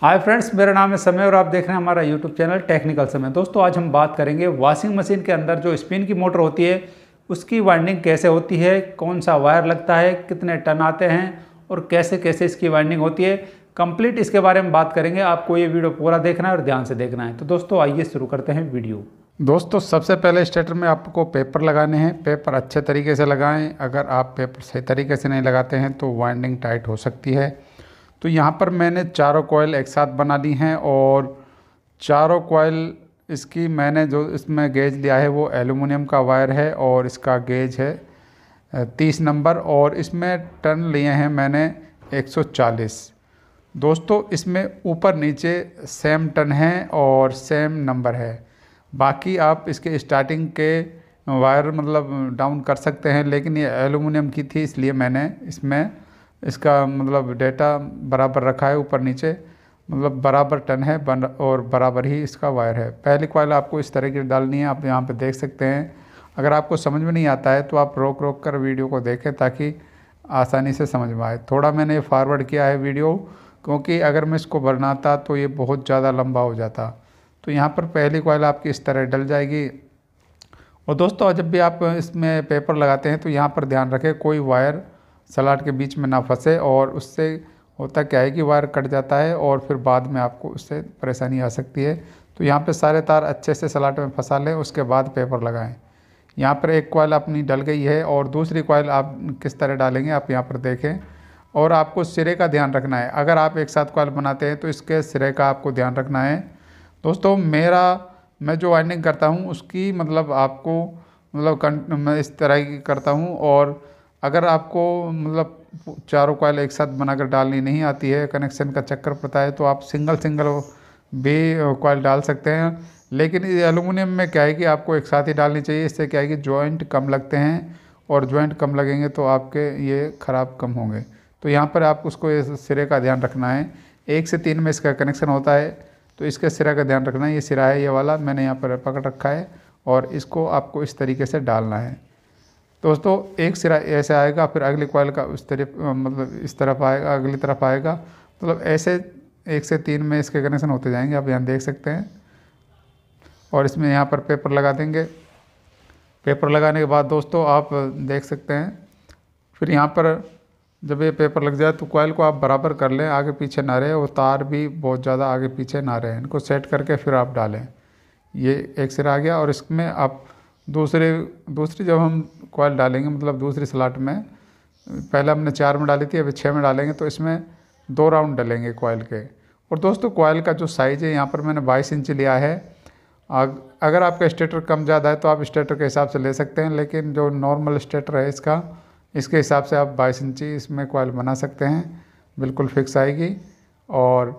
hi friends मेरा नाम है समय और आप देख रहे हैं हमारा यूट्यूब चैनल टेक्निकल समय दोस्तों आज हम बात करेंगे वॉशिंग मशीन के अंदर जो स्पिन की मोटर होती है उसकी वाइंडिंग कैसे होती है कौन सा वायर लगता है कितने टन आते हैं और कैसे कैसे इसकी वाइंडिंग होती है कंप्लीट इसके बारे में बात करेंगे आपको ये वीडियो पूरा देखना है और ध्यान से देखना है तो दोस्तों आइए शुरू करते हैं वीडियो दोस्तों सबसे पहले स्टेटर में आपको पेपर लगाने हैं पेपर अच्छे तरीके से लगाएं अगर आप पेपर सही तरीके से नहीं लगाते हैं तो वाइंडिंग टाइट हो सकती है तो यहाँ पर मैंने चारों कोयल एक साथ बना ली हैं और चारों कोयल इसकी मैंने जो इसमें गेज लिया है वो एलुमिनियम का वायर है और इसका गेज है तीस नंबर और इसमें टर्न लिए हैं मैंने एक सौ चालीस दोस्तों इसमें ऊपर नीचे सेम टर्न है और सेम नंबर है बाकी आप इसके स्टार्टिंग के वायर मतलब डाउन कर सकते हैं लेकिन ये एलुमिनियम की थी इसलिए मैंने इसमें इसका मतलब डेटा बराबर रखा है ऊपर नीचे मतलब बराबर टन है बन और बराबर ही इसका वायर है पहली क्वाइल आपको इस तरह की डालनी है आप यहाँ पे देख सकते हैं अगर आपको समझ में नहीं आता है तो आप रोक रोक कर वीडियो को देखें ताकि आसानी से समझ में आए थोड़ा मैंने फॉरवर्ड किया है वीडियो क्योंकि अगर मैं इसको बनाता तो ये बहुत ज़्यादा लंबा हो जाता तो यहाँ पर पहली क्वाइल आपकी इस तरह डल जाएगी और दोस्तों जब भी आप इसमें पेपर लगाते हैं तो यहाँ पर ध्यान रखें कोई वायर सलाड के बीच में ना फंसे और उससे होता क्या है कि वायर कट जाता है और फिर बाद में आपको उससे परेशानी आ सकती है तो यहाँ पे सारे तार अच्छे से सलाट में फंसा लें उसके बाद पेपर लगाएं यहाँ पर एक कॉयल अपनी डल गई है और दूसरी कॉयल आप किस तरह डालेंगे आप यहाँ पर देखें और आपको सिरे का ध्यान रखना है अगर आप एक साथ कॉयल बनाते हैं तो इसके सिरे का आपको ध्यान रखना है दोस्तों मेरा मैं जो वाइंडिंग करता हूँ उसकी मतलब आपको मतलब मैं इस तरह की करता हूँ और अगर आपको मतलब चारों कॉयल एक साथ बनाकर डालनी नहीं आती है कनेक्शन का चक्कर पड़ता है तो आप सिंगल सिंगल भी कॉयल डाल सकते हैं लेकिन एलुमिनियम में क्या है कि आपको एक साथ ही डालनी चाहिए इससे क्या है कि जॉइंट कम लगते हैं और जॉइंट कम लगेंगे तो आपके ये ख़राब कम होंगे तो यहाँ पर आप उसको सिरे का ध्यान रखना है एक से तीन में इसका कनेक्शन होता है तो इसके सिरे का ध्यान रखना है ये सिरा है ये वाला मैंने यहाँ पर पकड़ रखा है और इसको आपको इस तरीके से डालना है तो दोस्तों एक सिरा ऐसे आएगा फिर अगली कॉयल का उस तरफ मतलब इस तरफ आएगा अगली तरफ आएगा मतलब ऐसे एक से तीन में इसके कनेक्शन होते जाएंगे आप यहाँ देख सकते हैं और इसमें यहाँ पर पेपर लगा देंगे पेपर लगाने के बाद दोस्तों आप देख सकते हैं फिर यहाँ पर जब ये पेपर लग जाए तो कॉयल को आप बराबर कर लें आगे पीछे ना रहे और तार भी बहुत ज़्यादा आगे पीछे ना रहे इनको सेट करके फिर आप डालें ये एक सिरा आ गया और इसमें आप दूसरे दूसरी जब हम कॉयल डालेंगे मतलब दूसरी स्लाट में पहले हमने चार में डाली थी अभी छः में डालेंगे तो इसमें दो राउंड डलेंगे कॉयल के और दोस्तों कॉयल का जो साइज़ है यहाँ पर मैंने बाईस इंच लिया है अगर आपका स्टेटर कम ज़्यादा है तो आप स्टेटर के हिसाब से ले सकते हैं लेकिन जो नॉर्मल स्टेटर है इसका इसके हिसाब से आप बाईस इंची इसमें कॉयल बना सकते हैं बिल्कुल फिक्स आएगी और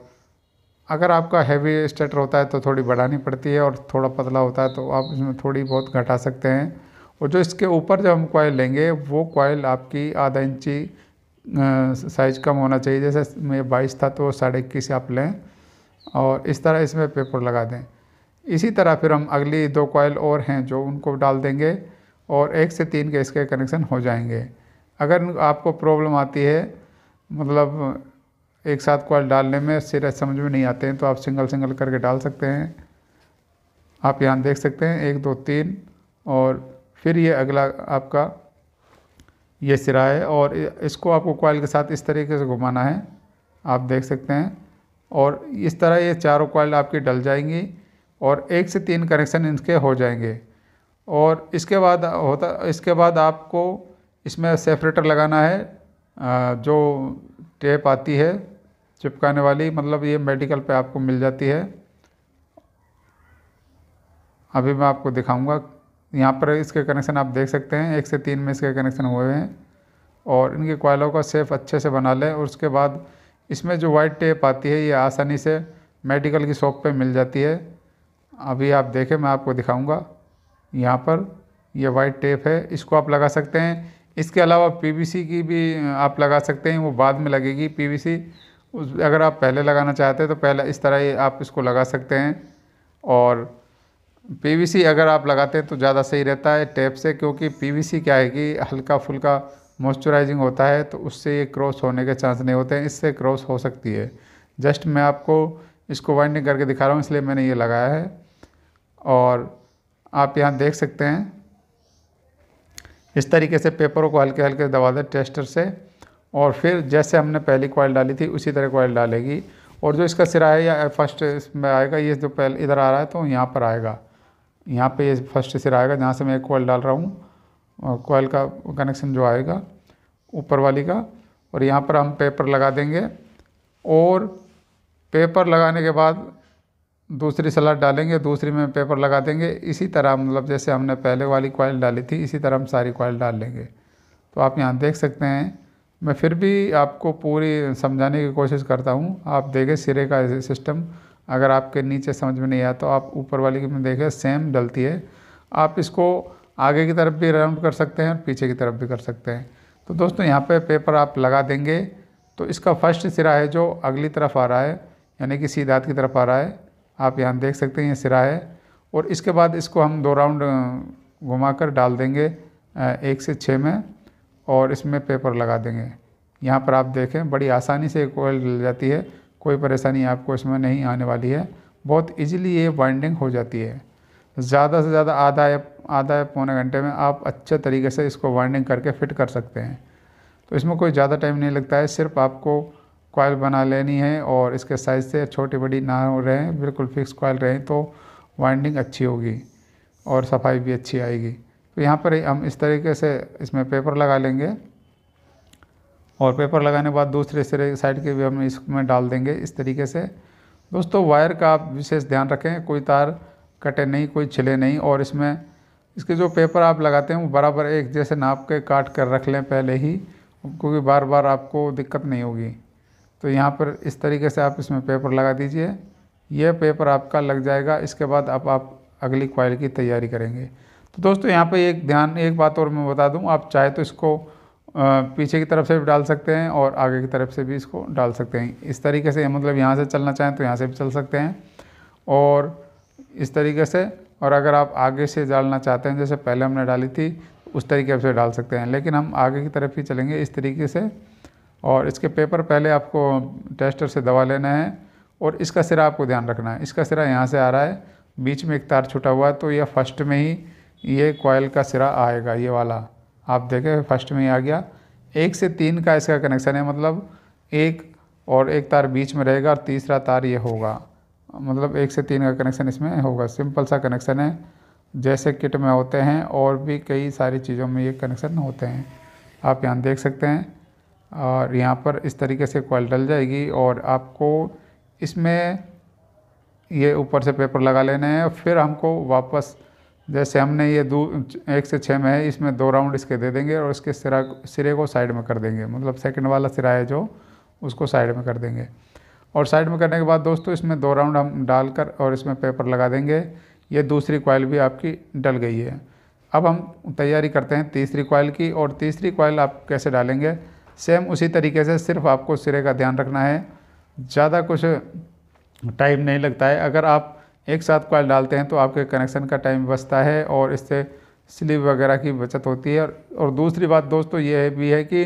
अगर आपका हैवी स्टेटर होता है तो थोड़ी बढ़ानी पड़ती है और थोड़ा पतला होता है तो आप इसमें थोड़ी बहुत घटा सकते हैं और जो इसके ऊपर जो हम कॉयल लेंगे वो कॉयल आपकी आधा इंची साइज कम होना चाहिए जैसे मैं बाईस था तो साढ़े इक्कीस आप लें और इस तरह इसमें पेपर लगा दें इसी तरह फिर हम अगली दो कॉयल और हैं जो उनको डाल देंगे और एक से तीन के इसके कनेक्शन हो जाएंगे अगर आपको प्रॉब्लम आती है मतलब एक साथ कॉइल डालने में सिर समझ में नहीं आते हैं तो आप सिंगल सिंगल करके डाल सकते हैं आप यहाँ देख सकते हैं एक दो तीन और फिर ये अगला आपका ये सिरा है और इसको आपको कॉइल के साथ इस तरीके से घुमाना है आप देख सकते हैं और इस तरह ये चारों कॉयल आपकी डल जाएंगी और एक से तीन कनेक्शन इनके हो जाएंगे और इसके बाद होता इसके बाद आपको इसमें सेपरेटर लगाना है जो टेप आती है चिपकाने वाली मतलब ये मेडिकल पे आपको मिल जाती है अभी मैं आपको दिखाऊंगा यहाँ पर इसके कनेक्शन आप देख सकते हैं एक से तीन में इसके कनेक्शन हुए हैं और इनके कोयलों का सेफ अच्छे से बना लें और उसके बाद इसमें जो वाइट टेप आती है ये आसानी से मेडिकल की शॉप पे मिल जाती है अभी आप देखें मैं आपको दिखाऊंगा यहाँ पर यह वाइट टेप है इसको आप लगा सकते हैं इसके अलावा पीवीसी की भी आप लगा सकते हैं वो बाद में लगेगी पीवीसी उस अगर आप पहले लगाना चाहते हैं तो पहले इस तरह ही आप इसको लगा सकते हैं और पीवीसी अगर आप लगाते हैं तो ज़्यादा सही रहता है टेप से क्योंकि पीवीसी क्या है कि हल्का फुल्का मॉइस्चराइजिंग होता है तो उससे ये क्रॉस होने के चांस नहीं होते हैं इससे क्रॉस हो सकती है जस्ट मैं आपको इसको वाइंडिंग करके दिखा रहा हूँ इसलिए मैंने ये लगाया है और आप यहाँ देख सकते हैं इस तरीके से पेपरों को हल्के हल्के दबा दें टेस्टर से और फिर जैसे हमने पहली क्वाइल डाली थी उसी तरह क्वाइल डालेगी और जो इसका सिरा है या फर्स्ट इसमें आएगा ये जो पहले इधर आ रहा है तो यहाँ पर आएगा यहाँ पे ये फर्स्ट सिरा आएगा जहाँ से मैं एक कोयल डाल रहा हूँ कोयल कॉयल का कनेक्शन जो आएगा ऊपर वाली का और यहाँ पर हम पेपर लगा देंगे और पेपर लगाने के बाद दूसरी सलाद डालेंगे दूसरी में पेपर लगा देंगे इसी तरह मतलब जैसे हमने पहले वाली क्वाइल डाली थी इसी तरह हम सारी कॉयल डाल लेंगे तो आप यहाँ देख सकते हैं मैं फिर भी आपको पूरी समझाने की कोशिश करता हूँ आप देखें सिरे का सिस्टम अगर आपके नीचे समझ में नहीं आया तो आप ऊपर वाली में देखें सेम डलती है आप इसको आगे की तरफ भी राउंड कर सकते हैं और पीछे की तरफ भी कर सकते हैं तो दोस्तों यहाँ पे पेपर आप लगा देंगे तो इसका फर्स्ट सिरा है जो अगली तरफ आ रहा है यानी कि सीधा की तरफ आ रहा है आप यहाँ देख सकते हैं ये सिरा है और इसके बाद इसको हम दो राउंड घुमाकर डाल देंगे एक से छः में और इसमें पेपर लगा देंगे यहाँ पर आप देखें बड़ी आसानी से कोयल जल जाती है कोई परेशानी आपको इसमें नहीं आने वाली है बहुत इजीली ये बाइंडिंग हो जाती है ज़्यादा से ज़्यादा आधा या आधा या पौने घंटे में आप अच्छे तरीके से इसको वाइंडिंग करके फिट कर सकते हैं तो इसमें कोई ज़्यादा टाइम नहीं लगता है सिर्फ आपको कॉयल बना लेनी है और इसके साइज़ से छोटी बड़ी ना हो रहे हैं बिल्कुल फिक्स कॉयल रहें तो वाइंडिंग अच्छी होगी और सफाई भी अच्छी आएगी तो यहाँ पर हम इस तरीके से इसमें पेपर लगा लेंगे और पेपर लगाने के बाद दूसरे सिरे साइड के भी हम इसमें डाल देंगे इस तरीके से दोस्तों वायर का आप विशेष ध्यान रखें कोई तार कटे नहीं कोई छिले नहीं और इसमें इसके जो पेपर आप लगाते हैं वो बराबर एक जैसे नाप के काट कर रख लें पहले ही क्योंकि बार बार आपको दिक्कत नहीं होगी तो यहाँ पर इस तरीके से आप इसमें पेपर लगा दीजिए यह पेपर आपका लग जाएगा इसके बाद आप, आप अगली क्वाइल की तैयारी करेंगे तो दोस्तों यहाँ पर एक ध्यान एक बात और मैं बता दूँ आप चाहे तो इसको पीछे की तरफ से भी डाल सकते हैं और आगे की तरफ से भी इसको डाल सकते हैं इस तरीके से मतलब यहाँ से चलना चाहें तो यहाँ से भी चल सकते हैं और इस तरीके से और अगर आप आगे से डालना चाहते हैं जैसे पहले हमने डाली थी उस तरीके से डाल सकते हैं लेकिन हम आगे की तरफ ही चलेंगे इस तरीके से और इसके पेपर पहले आपको टेस्टर से दवा लेना है और इसका सिरा आपको ध्यान रखना है इसका सिरा यहाँ से आ रहा है बीच में एक तार छुटा हुआ है तो यह फर्स्ट में ही ये कॉयल का सिरा आएगा ये वाला आप देखें फर्स्ट में आ गया एक से तीन का इसका कनेक्शन है मतलब एक और एक तार बीच में रहेगा और तीसरा तार ये होगा मतलब एक से तीन का कनेक्शन इसमें होगा सिंपल सा कनेक्शन है जैसे किट में होते हैं और भी कई सारी चीज़ों में ये कनेक्शन होते हैं आप यहाँ देख सकते हैं और यहाँ पर इस तरीके से कॉल डल जाएगी और आपको इसमें ये ऊपर से पेपर लगा लेने हैं फिर हमको वापस जैसे हमने ये दो एक से छः में है इसमें दो राउंड इसके दे देंगे और इसके सिरा सिरे को साइड में कर देंगे मतलब सेकंड वाला सिरा है जो उसको साइड में कर देंगे और साइड में करने के बाद दोस्तों इसमें दो राउंड हम डालकर और इसमें पेपर लगा देंगे ये दूसरी कॉयल भी आपकी डल गई है अब हम तैयारी करते हैं तीसरी कॉयल की और तीसरी कॉयल आप कैसे डालेंगे सेम उसी तरीके से सिर्फ आपको सिरे का ध्यान रखना है ज़्यादा कुछ टाइम नहीं लगता है अगर आप एक साथ कॉइल डालते हैं तो आपके कनेक्शन का टाइम बचता है और इससे स्लीव वगैरह की बचत होती है और, और दूसरी बात दोस्तों ये भी है कि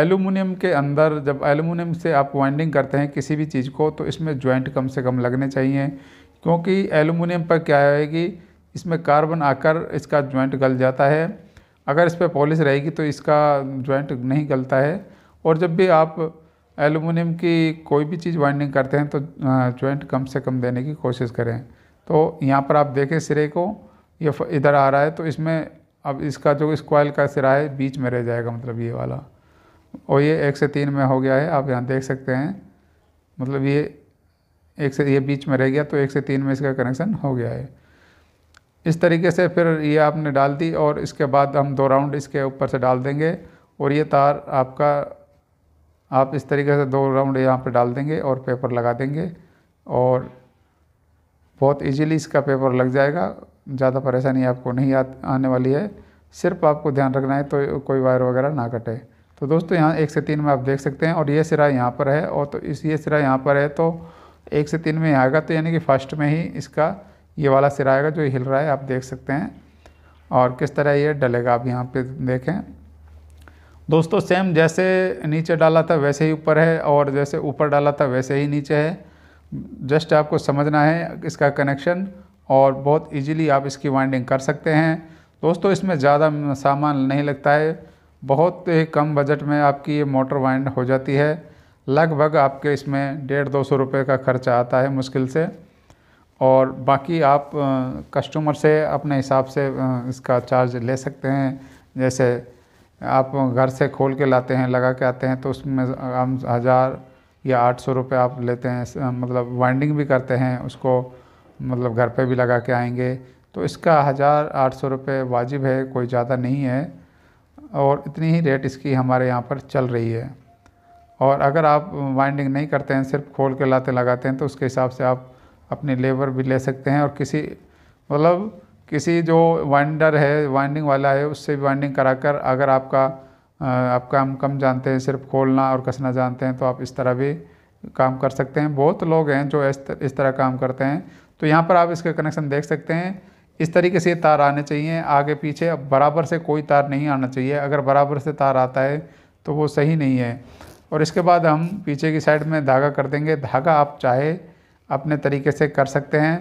एलुमिनियम के अंदर जब एलुमिनियम से आप वाइंडिंग करते हैं किसी भी चीज़ को तो इसमें जॉइंट कम से कम लगने चाहिए क्योंकि एलुमिनियम पर क्या है कि इसमें कार्बन आकर इसका जॉइंट गल जाता है अगर इस पर पॉलिश रहेगी तो इसका जॉइंट नहीं गलता है और जब भी आप एलुमिनियम की कोई भी चीज़ वाइंडिंग करते हैं तो जॉइंट कम से कम देने की कोशिश करें तो यहाँ पर आप देखें सिरे को ये इधर आ रहा है तो इसमें अब इसका जो स्क्वायल का सिरा है बीच में रह जाएगा मतलब ये वाला और ये एक से तीन में हो गया है आप यहाँ देख सकते हैं मतलब ये एक से ये बीच में रह गया तो एक से तीन में इसका कनेक्शन हो गया है इस तरीके से फिर ये आपने डाल दी और इसके बाद हम दो राउंड इसके ऊपर से डाल देंगे और ये तार आपका आप इस तरीके से दो राउंड यहाँ पर डाल देंगे और पेपर लगा देंगे और बहुत इजीली इसका पेपर लग जाएगा ज़्यादा परेशानी आपको नहीं आ, आने वाली है सिर्फ आपको ध्यान रखना है तो कोई वायर वगैरह ना कटे तो दोस्तों यहाँ एक से तीन में आप देख सकते हैं और ये सिरा यहाँ पर है और तो इस ये सिरा यहाँ पर है तो एक से तीन में आएगा तो यानी कि फर्स्ट में ही इसका ये वाला सिरा आएगा जो हिल रहा है आप देख सकते हैं और किस तरह ये डलेगा आप यहाँ पर देखें दोस्तों सेम जैसे नीचे डाला था वैसे ही ऊपर है और जैसे ऊपर डाला था वैसे ही नीचे है जस्ट आपको समझना है इसका कनेक्शन और बहुत इजीली आप इसकी वाइंडिंग कर सकते हैं दोस्तों इसमें ज़्यादा सामान नहीं लगता है बहुत ही कम बजट में आपकी ये मोटर वाइंड हो जाती है लगभग आपके इसमें डेढ़ दो सौ रुपये का खर्चा आता है मुश्किल से और बाकी आप कस्टमर से अपने हिसाब से इसका चार्ज ले सकते हैं जैसे आप घर से खोल के लाते हैं लगा के आते हैं तो उसमें हम हज़ार या आठ सौ रुपये आप लेते हैं मतलब वाइंडिंग भी करते हैं उसको मतलब घर पे भी लगा के आएंगे तो इसका हज़ार आठ सौ रुपये वाजिब है कोई ज़्यादा नहीं है और इतनी ही रेट इसकी हमारे यहाँ पर चल रही है और अगर आप वाइंडिंग नहीं करते हैं सिर्फ खोल के लाते लगाते हैं तो उसके हिसाब से आप अपनी लेबर भी ले सकते हैं और किसी मतलब किसी जो वाइंडर है वाइंडिंग वाला है उससे भी वाइंडिंग कराकर अगर आपका आपका हम कम जानते हैं सिर्फ खोलना और कसना जानते हैं तो आप इस तरह भी काम कर सकते हैं बहुत लोग हैं जो इस इस तरह काम करते हैं तो यहाँ पर आप इसके कनेक्शन देख सकते हैं इस तरीके से तार आने चाहिए आगे पीछे अब बराबर से कोई तार नहीं आना चाहिए अगर बराबर से तार आता है तो वो सही नहीं है और इसके बाद हम पीछे की साइड में धागा कर देंगे धागा आप चाहे अपने तरीके से कर सकते हैं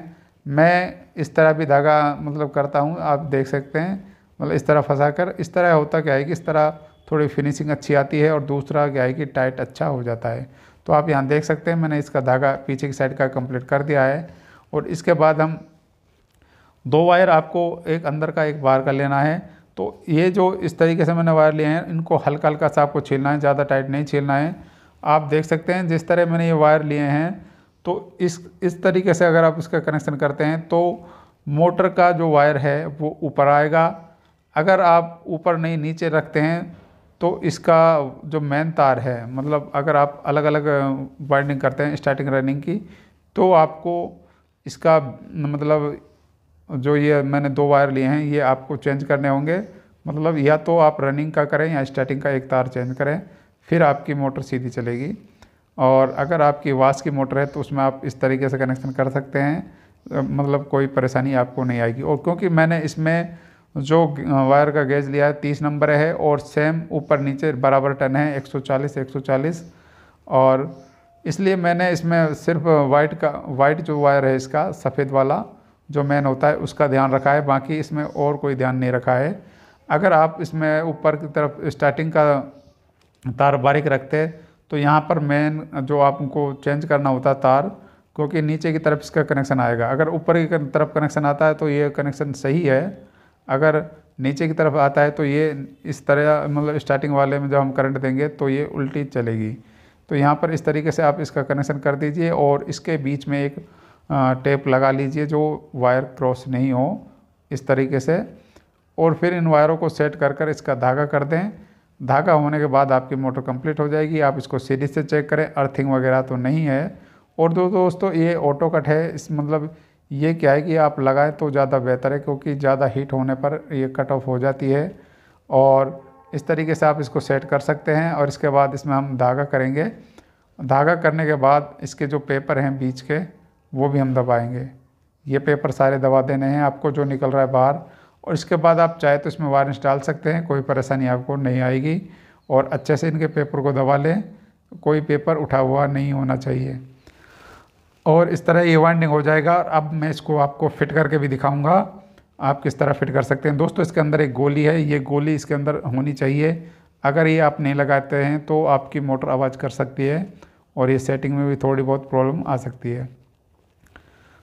मैं इस तरह भी धागा मतलब करता हूँ आप देख सकते हैं मतलब इस तरह फंसा कर इस तरह होता क्या है कि इस तरह थोड़ी फिनिशिंग अच्छी आती है और दूसरा क्या है कि टाइट अच्छा हो जाता है तो आप यहाँ देख सकते हैं मैंने इसका धागा पीछे की साइड का कंप्लीट कर दिया है और इसके बाद हम दो वायर आपको एक अंदर का एक बाहर का लेना है तो ये जो इस तरीके से मैंने वायर लिए हैं इनको हल्का हल्का सा आपको छीलना है ज़्यादा टाइट नहीं छीलना है आप देख सकते हैं जिस तरह मैंने ये वायर लिए हैं तो इस इस तरीके से अगर आप इसका कनेक्शन करते हैं तो मोटर का जो वायर है वो ऊपर आएगा अगर आप ऊपर नहीं नीचे रखते हैं तो इसका जो मेन तार है मतलब अगर आप अलग अलग वाइंडिंग करते हैं स्टार्टिंग रनिंग की तो आपको इसका मतलब जो ये मैंने दो वायर लिए हैं ये आपको चेंज करने होंगे मतलब या तो आप रनिंग का करें या स्टार्टिंग का एक तार चेंज करें फिर आपकी मोटर सीधी चलेगी और अगर आपकी वास की मोटर है तो उसमें आप इस तरीके से कनेक्शन कर सकते हैं मतलब कोई परेशानी आपको नहीं आएगी और क्योंकि मैंने इसमें जो वायर का गेज लिया है तीस नंबर है और सेम ऊपर नीचे बराबर टन है 140 140 और इसलिए मैंने इसमें सिर्फ वाइट का वाइट जो वायर है इसका सफ़ेद वाला जो मेन होता है उसका ध्यान रखा है बाकी इसमें और कोई ध्यान नहीं रखा है अगर आप इसमें ऊपर की तरफ स्टार्टिंग का तार बारीक रखते तो यहाँ पर मेन जो आपको चेंज करना होता है तार क्योंकि नीचे की तरफ इसका कनेक्शन आएगा अगर ऊपर की तरफ कनेक्शन आता है तो ये कनेक्शन सही है अगर नीचे की तरफ आता है तो ये इस तरह मतलब स्टार्टिंग वाले में जब हम करंट देंगे तो ये उल्टी चलेगी तो यहाँ पर इस तरीके से आप इसका कनेक्शन कर दीजिए और इसके बीच में एक टेप लगा लीजिए जो वायर क्रॉस नहीं हो इस तरीके से और फिर इन वायरों को सेट कर कर इसका धागा कर दें धागा होने के बाद आपकी मोटर कंप्लीट हो जाएगी आप इसको सीरीज से चेक करें अर्थिंग वगैरह तो नहीं है और दो दोस्तों ये ऑटो कट है इस मतलब ये क्या है कि आप लगाएं तो ज़्यादा बेहतर है क्योंकि ज़्यादा हीट होने पर ये कट ऑफ हो जाती है और इस तरीके से आप इसको सेट कर सकते हैं और इसके बाद इसमें हम धागा करेंगे धागा करने के बाद इसके जो पेपर हैं बीच के वो भी हम दबाएँगे ये पेपर सारे दबा देने हैं आपको जो निकल रहा है बाहर और इसके बाद आप चाहे तो इसमें वार्निश डाल सकते हैं कोई परेशानी आपको नहीं आएगी और अच्छे से इनके पेपर को दबा लें कोई पेपर उठा हुआ नहीं होना चाहिए और इस तरह ये वाइंडिंग हो जाएगा और अब मैं इसको आपको फिट करके भी दिखाऊंगा आप किस तरह फिट कर सकते हैं दोस्तों इसके अंदर एक गोली है ये गोली इसके अंदर होनी चाहिए अगर ये आप नहीं लगाते हैं तो आपकी मोटर आवाज़ कर सकती है और ये सेटिंग में भी थोड़ी बहुत प्रॉब्लम आ सकती है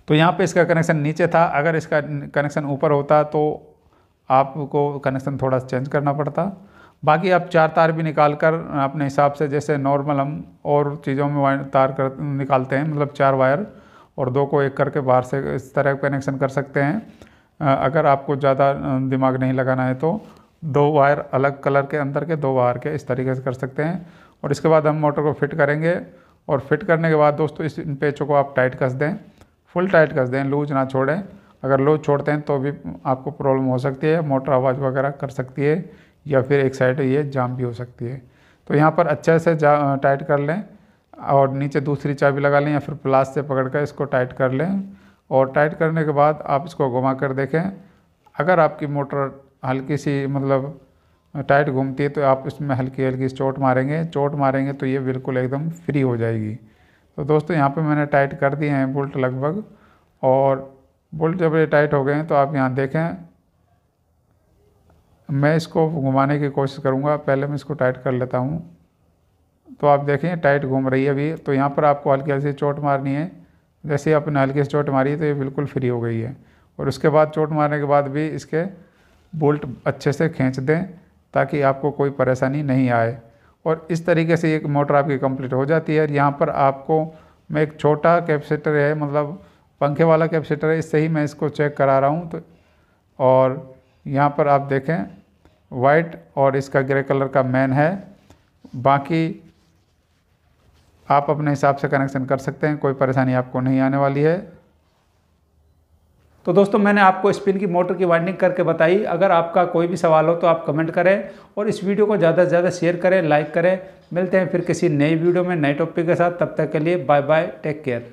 तो यहाँ पे इसका कनेक्शन नीचे था अगर इसका कनेक्शन ऊपर होता तो आपको कनेक्शन थोड़ा चेंज करना पड़ता बाकी आप चार तार भी निकाल कर अपने हिसाब से जैसे नॉर्मल हम और चीज़ों में वायर तार कर निकालते हैं मतलब चार वायर और दो को एक करके बाहर से इस तरह कनेक्शन कर सकते हैं अगर आपको ज़्यादा दिमाग नहीं लगाना है तो दो वायर अलग कलर के अंदर के दो वायर के इस तरीके से कर सकते हैं और इसके बाद हम मोटर को फिट करेंगे और फिट करने के बाद दोस्तों इस पेचों को आप टाइट कस दें फुल टाइट कस दें लूज ना छोड़ें अगर लो छोड़ते हैं तो भी आपको प्रॉब्लम हो सकती है मोटर आवाज़ वगैरह कर सकती है या फिर एक साइड ये जाम भी हो सकती है तो यहाँ पर अच्छे से टाइट कर लें और नीचे दूसरी चाबी लगा लें या फिर प्लास से पकड़ कर इसको टाइट कर लें और टाइट करने के बाद आप इसको घुमा कर देखें अगर आपकी मोटर हल्की सी मतलब टाइट घूमती है तो आप इसमें हल्की हल्की चोट मारेंगे चोट मारेंगे तो ये बिल्कुल एकदम फ्री हो जाएगी तो दोस्तों यहाँ पे मैंने टाइट कर दिए हैं बुल्ट लगभग और बोल्ट जब ये टाइट हो गए हैं तो आप यहाँ देखें मैं इसको घुमाने की कोशिश करूँगा पहले मैं इसको टाइट कर लेता हूँ तो आप देखें टाइट घूम रही है अभी तो यहाँ पर आपको हल्की हल्की चोट मारनी है जैसे ही आपने हल्की से चोट मारी तो ये बिल्कुल फ्री हो गई है और उसके बाद चोट मारने के बाद भी इसके बोल्ट अच्छे से खींच दें ताकि आपको कोई परेशानी नहीं आए और इस तरीके से एक मोटर आपकी कंप्लीट हो जाती है और यहाँ पर आपको मैं एक छोटा कैपेसिटर है मतलब पंखे वाला कैपेसिटर है इससे ही मैं इसको चेक करा रहा हूँ तो और यहाँ पर आप देखें वाइट और इसका ग्रे कलर का मैन है बाकी आप अपने हिसाब से कनेक्शन कर सकते हैं कोई परेशानी आपको नहीं आने वाली है तो दोस्तों मैंने आपको स्पिन की मोटर की वाइंडिंग करके बताई अगर आपका कोई भी सवाल हो तो आप कमेंट करें और इस वीडियो को ज़्यादा से ज़्यादा शेयर करें लाइक करें मिलते हैं फिर किसी नई वीडियो में नए टॉपिक के साथ तब तक के लिए बाय बाय टेक केयर